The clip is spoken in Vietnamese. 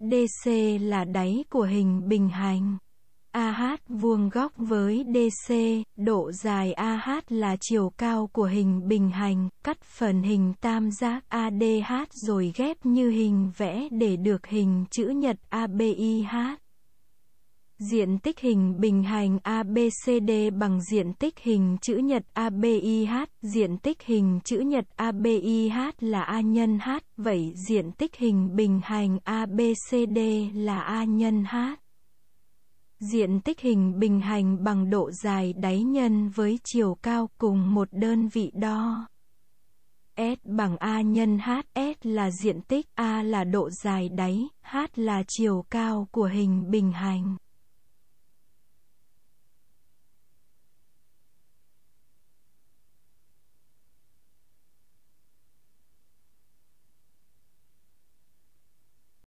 DC là đáy của hình bình hành. AH vuông góc với DC, độ dài AH là chiều cao của hình bình hành, cắt phần hình tam giác ADH rồi ghép như hình vẽ để được hình chữ nhật ABIH. Diện tích hình bình hành ABCD bằng diện tích hình chữ nhật ABIH, diện tích hình chữ nhật ABIH là A nhân H, vậy diện tích hình bình hành ABCD là A nhân H. Diện tích hình bình hành bằng độ dài đáy nhân với chiều cao cùng một đơn vị đo. S bằng A nhân H, S là diện tích, A là độ dài đáy, H là chiều cao của hình bình hành.